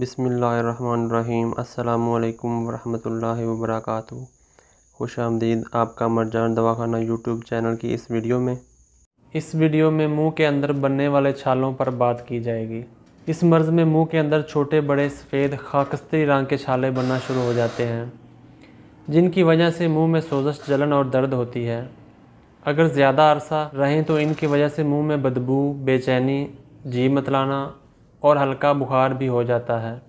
बिसमीम् अल्लाम वरहमल वबरक खुश आमदीद आपका मरजान दवाखाना यूट्यूब चैनल की इस वीडियो में इस वीडियो में मुंह के अंदर बनने वाले छालों पर बात की जाएगी इस मर्ज़ में मुंह के अंदर छोटे बड़े सफ़ेद खाकस्तरी रंग के छाले बनना शुरू हो जाते हैं जिनकी वजह से मुँह में सोजश जलन और दर्द होती है अगर ज़्यादा अरसा रहें तो इनकी वजह से मुँह में बदबू बेचैनी जी मतलाना और हल्का बुखार भी हो जाता है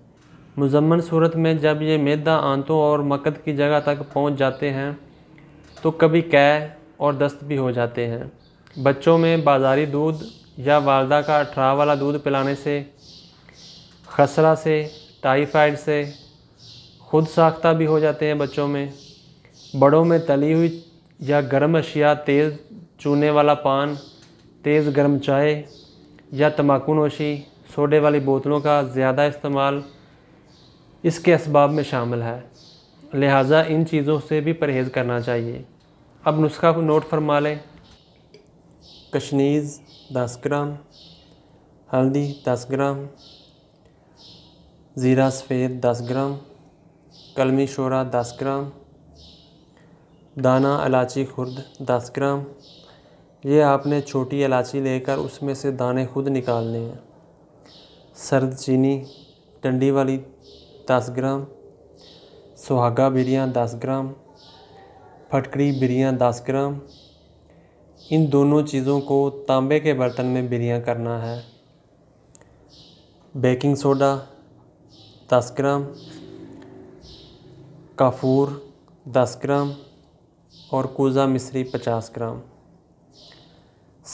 मुजम्मन सूरत में जब ये मैदा आंतों और मकद की जगह तक पहुंच जाते हैं तो कभी कै और दस्त भी हो जाते हैं बच्चों में बाज़ारी दूध या वालदा का अठरा वाला दूध पिलाने से खसरा से टाइफाइड से खुद साख्ता भी हो जाते हैं बच्चों में बड़ों में तली हुई या गर्म अशिया तेज़ चूने वाला पान तेज़ गर्म चाय या तम्बाकू नोशी सोडे वाली बोतलों का ज़्यादा इस्तेमाल इसके इसबाब में शामिल है लिहाजा इन चीज़ों से भी परहेज़ करना चाहिए अब नुस्खा को नोट फरमा लें कशनीज़ दस ग्राम हल्दी दस ग्राम ज़ीरा सफ़ेद दस ग्राम कलमी शोरा दस ग्राम दाना इलाची खुर्द दस ग्राम ये आपने छोटी इलाची लेकर उसमें से दाने खुद निकालने हैं सरद चीनी टंडी वाली दस ग्राम सुहागा बिरिया दस ग्राम फटकड़ी बिरिया दस ग्राम इन दोनों चीज़ों को तांबे के बर्तन में बिरिया करना है बेकिंग सोडा दस ग्राम काफूर दस ग्राम और कोज़ा मिश्री पचास ग्राम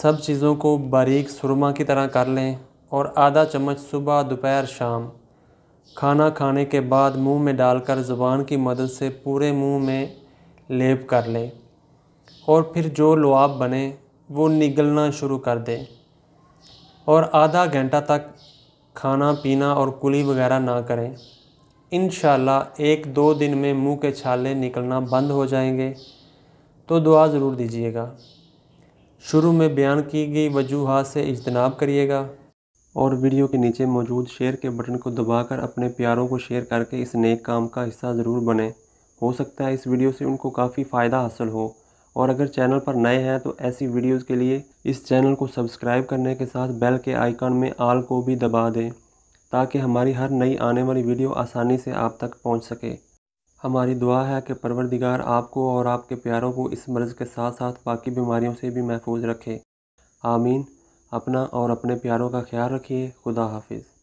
सब चीज़ों को बारीक सुरमा की तरह कर लें और आधा चम्मच सुबह दोपहर शाम खाना खाने के बाद मुंह में डालकर ज़ुबान की मदद से पूरे मुंह में लेप कर लें और फिर जो लुआब बने वो निगलना शुरू कर दें और आधा घंटा तक खाना पीना और कुली वगैरह ना करें इन एक दो दिन में मुंह के छाले निकलना बंद हो जाएंगे तो दुआ ज़रूर दीजिएगा शुरू में बयान की गई वजूहत से इजतनाब करिएगा और वीडियो के नीचे मौजूद शेयर के बटन को दबाकर अपने प्यारों को शेयर करके इस नेक काम का हिस्सा ज़रूर बने हो सकता है इस वीडियो से उनको काफ़ी फ़ायदा हासिल हो और अगर चैनल पर नए हैं तो ऐसी वीडियोस के लिए इस चैनल को सब्सक्राइब करने के साथ बेल के आइकन में आल को भी दबा दें ताकि हमारी हर नई आने वाली वीडियो आसानी से आप तक पहुँच सके हमारी दुआ है कि परवरदिगार आपको और आपके प्यारों को इस मर्ज़ के साथ साथ बाकी बीमारियों से भी महफूज रखे आमीन अपना और अपने प्यारों का ख्याल रखिए खुदा हाफिज़